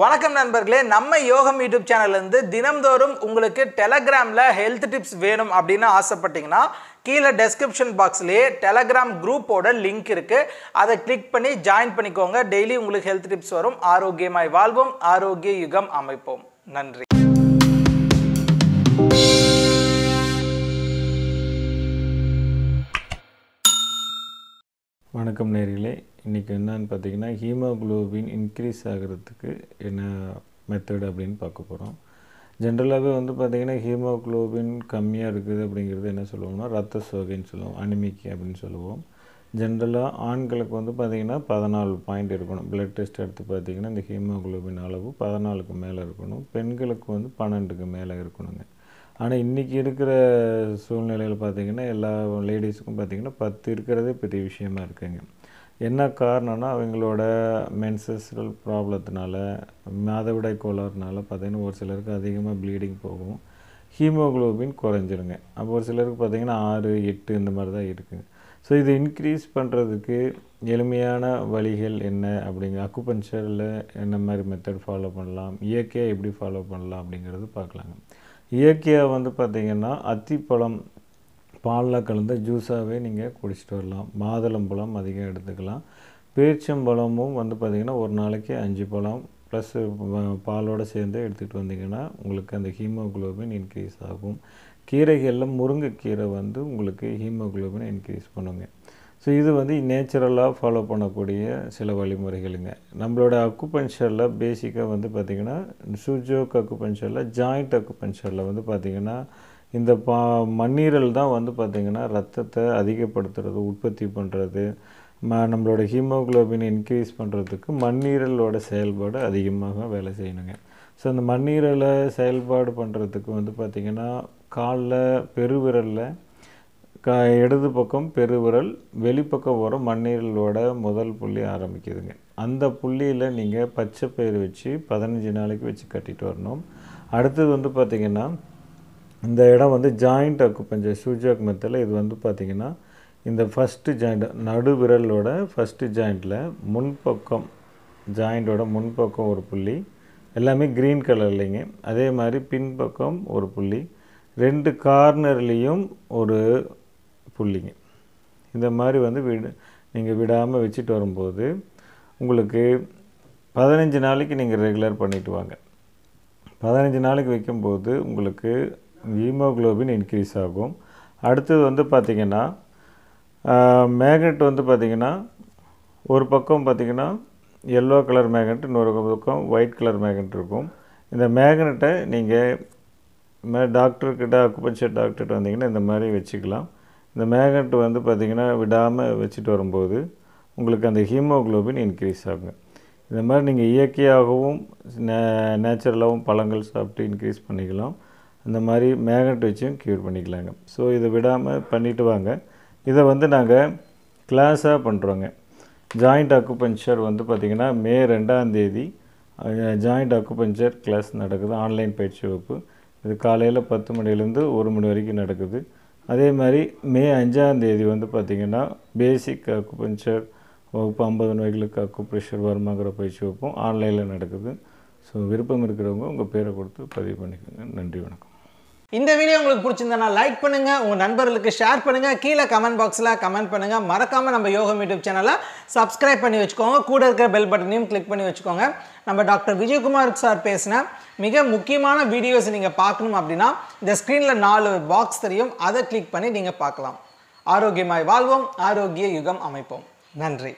வணக்கம் நண்பர்களே நம்ம யோகம் யூடியூப் சேனல்லேருந்து தினம்தோறும் உங்களுக்கு டெலகிராமில் ஹெல்த் டிப்ஸ் வேணும் அப்படின்னு ஆசைப்பட்டீங்கன்னா கீழே டெஸ்கிரிப்ஷன் பாக்ஸ்லேயே டெலகிராம் குரூப்போட லிங்க் இருக்குது அதை கிளிக் பண்ணி ஜாயின் பண்ணிக்கோங்க டெய்லி உங்களுக்கு ஹெல்த் டிப்ஸ் வரும் ஆரோக்கியமாய் வாழ்வோம் ஆரோக்கிய யுகம் அமைப்போம் நன்றி வணக்கம் நேர்களே இன்றைக்கி என்னன்னு பார்த்தீங்கன்னா ஹீமோக்ளோபின் இன்க்ரீஸ் ஆகிறதுக்கு என்ன மெத்தட் அப்படின்னு பார்க்க போகிறோம் ஜென்ரலாகவே வந்து பார்த்திங்கன்னா ஹீமோக்ளோபின் கம்மியாக இருக்குது அப்படிங்கிறது என்ன சொல்லுவோம்னா ரத்த சோகைன்னு சொல்லுவோம் அனிமிக் அப்படின்னு சொல்லுவோம் ஜென்ரலாக ஆண்களுக்கு வந்து பார்த்திங்கன்னா பதினாலு பாயிண்ட் இருக்கணும் பிளட் டெஸ்ட் எடுத்து பார்த்திங்கன்னா இந்த ஹீமோக்ளோபின் அளவு பதினாலுக்கு மேலே இருக்கணும் பெண்களுக்கு வந்து பன்னெண்டுக்கு மேலே இருக்கணுங்க ஆனால் இன்றைக்கி இருக்கிற சூழ்நிலையில் பார்த்திங்கன்னா எல்லா லேடிஸுக்கும் பார்த்திங்கன்னா பத்து இருக்கிறதே பெரிய விஷயமா இருக்குங்க என்ன காரணம்னா அவங்களோட மென்சஸ்ரல் ப்ராப்ளத்தினால மாதவிடாய் கோளாறுனால பார்த்திங்கன்னா ஒரு சிலருக்கு அதிகமாக ப்ளீடிங் போகும் ஹீமோக்ளோபின் குறைஞ்சிருங்க அப்போ ஒரு சிலருக்கு பார்த்திங்கன்னா ஆறு எட்டு இந்த மாதிரி தான் இருக்குங்க ஸோ இது இன்க்ரீஸ் பண்ணுறதுக்கு எளிமையான வழிகள் என்ன அப்படிங்கிற அக்குபஞ்சரில் என்ன மாதிரி மெத்தட் ஃபாலோ பண்ணலாம் இயற்கையாக எப்படி ஃபாலோ பண்ணலாம் அப்படிங்கிறது பார்க்கலாங்க இயற்கையாக வந்து பார்த்திங்கன்னா அத்திப்பழம் பாலில் கலந்து ஜூஸாகவே நீங்கள் குடிச்சிட்டு வரலாம் மாதுளம்பழம் அதிகம் எடுத்துக்கலாம் பழமும் வந்து பார்த்திங்கன்னா ஒரு நாளைக்கு அஞ்சு பழம் ப்ளஸ் பாலோடு சேர்ந்து எடுத்துகிட்டு வந்தீங்கன்னா உங்களுக்கு அந்த ஹீமோக்ளோபின் இன்க்ரீஸ் ஆகும் கீரைகளில் முருங்கைக்கீரை வந்து உங்களுக்கு ஹீமோக்ளோபின் இன்க்ரீஸ் பண்ணுங்க ஸோ இது வந்து நேச்சுரலாக ஃபாலோ பண்ணக்கூடிய சில வழிமுறைகளுங்க நம்மளோட அக்குபென்ஷரில் பேசிக்காக வந்து பார்த்திங்கன்னா சுஜோக் அக்குபென்ஷரில் ஜாயிண்ட் அக்குபென்ஷரில் வந்து பார்த்திங்கன்னா இந்த பா மண்ணீரல் தான் வந்து பார்த்திங்கன்னா ரத்தத்தை அதிகப்படுத்துறது உற்பத்தி பண்ணுறது ம நம்மளோட ஹீமோக்ளோபின் இன்க்ரீஸ் பண்ணுறதுக்கு மண்ணீரலோட செயல்பாடு அதிகமாக வேலை செய்யணுங்க ஸோ அந்த மண்ணீரலை செயல்பாடு பண்ணுறதுக்கு வந்து பார்த்திங்கன்னா காலில் பெருவிரலில் க இடது பக்கம் பெருவிரல் வெளிப்பக்கம் ஓரம் மண்ணீரலோட முதல் புள்ளி ஆரம்பிக்குதுங்க அந்த புள்ளியில் நீங்கள் பச்சை பயிர் வச்சு பதினஞ்சு நாளைக்கு வச்சு கட்டிட்டு வரணும் அடுத்தது வந்து பார்த்திங்கன்னா இந்த இடம் வந்து ஜாயிண்ட் அக்குப்பஞ்சர் சூஜாக் மத்தியில் இது வந்து பார்த்திங்கன்னா இந்த ஃபஸ்ட்டு ஜாயிண்ட் நடு விரலோட ஃபஸ்ட்டு ஜாயிண்ட்டில் முன்பக்கம் ஜாயிண்டோட முன்பக்கம் ஒரு புள்ளி எல்லாமே க்ரீன் கலர்லேங்க அதே மாதிரி பின்பக்கம் ஒரு புள்ளி ரெண்டு கார்னர்லேயும் ஒரு புள்ளிங்க இந்த மாதிரி வந்து விடு நீங்கள் விடாமல் வச்சுட்டு வரும்போது உங்களுக்கு பதினஞ்சு நாளைக்கு நீங்கள் ரெகுலர் பண்ணிவிட்டு வாங்க பதினஞ்சு நாளைக்கு வைக்கும்போது உங்களுக்கு ஹீமோக்ளோபின் இன்க்ரீஸ் ஆகும் அடுத்தது வந்து பார்த்திங்கன்னா மேக்னெட் வந்து பார்த்திங்கன்னா ஒரு பக்கம் பார்த்திங்கன்னா எல்லோ கலர் மேக்னெட் இன்னொரு பக்கம் ஒயிட் கலர் மேக்னெட் இருக்கும் இந்த மேக்னெட்டை நீங்கள் டாக்டர்கிட்ட அக்குபஞ்சர் டாக்டர்கிட்ட வந்தீங்கன்னா இந்த மாதிரி வச்சுக்கலாம் இந்த மேக்னெட் வந்து பார்த்திங்கன்னா விடாமல் வச்சுட்டு வரும்போது உங்களுக்கு அந்த ஹீமோக்ளோபின் இன்க்ரீஸ் ஆகுங்க இந்த மாதிரி நீங்கள் இயற்கையாகவும் நே நேச்சுரலாகவும் பழங்கள் சாப்பிட்டு இன்க்ரீஸ் பண்ணிக்கலாம் அந்த மாதிரி மேக்னெட் வச்சும் க்யூர் பண்ணிக்கலாங்க ஸோ இதை விடாமல் பண்ணிவிட்டு வாங்க இதை வந்து நாங்கள் கிளாஸாக பண்ணுறோங்க ஜாயிண்ட் அக்குபஞ்சர் வந்து பார்த்திங்கன்னா மே ரெண்டாம் தேதி ஜாயிண்ட் அக்குபஞ்சர் கிளாஸ் நடக்குது ஆன்லைன் பயிற்சி வகுப்பு இது காலையில் பத்து மணிலேருந்து ஒரு மணி வரைக்கும் நடக்குது அதே மாதிரி மே அஞ்சாந்தேதி வந்து பார்த்திங்கன்னா பேசிக் அக்குபஞ்சர் வகுப்பு ஐம்பது நோய்களுக்கு அக்குப்ரெஷர் வருமாங்கிற பயிற்சி வகுப்பும் ஆன்லைனில் நடக்குது ஸோ விருப்பம் இருக்கிறவங்க உங்கள் பேரை கொடுத்து பதிவு பண்ணிக்கோங்க நன்றி வணக்கம் இந்த வீடியோ உங்களுக்கு பிடிச்சிருந்தனா லைக் பண்ணுங்க உங்க நண்பர்களுக்கு ஷேர் பண்ணுங்க கீழே கமெண்ட் பாக்ஸில் கமெண்ட் பண்ணுங்க மறக்காம நம்ம யோகம் யூடியூப் சேனலை சப்ஸ்கிரைப் பண்ணி வச்சுக்கோங்க கூட இருக்கிற பெல் பட்டனையும் கிளிக் பண்ணி வச்சுக்கோங்க நம்ம டாக்டர் விஜயகுமார் சார் பேசின மிக முக்கியமான வீடியோஸ் நீங்கள் பார்க்கணும் அப்படின்னா இந்த ஸ்க்ரீனில் நாலு பாக்ஸ் தெரியும் அதை கிளிக் பண்ணி நீங்கள் பார்க்கலாம் ஆரோக்கியமாய் வாழ்வோம் ஆரோக்கிய யுகம் அமைப்போம் நன்றி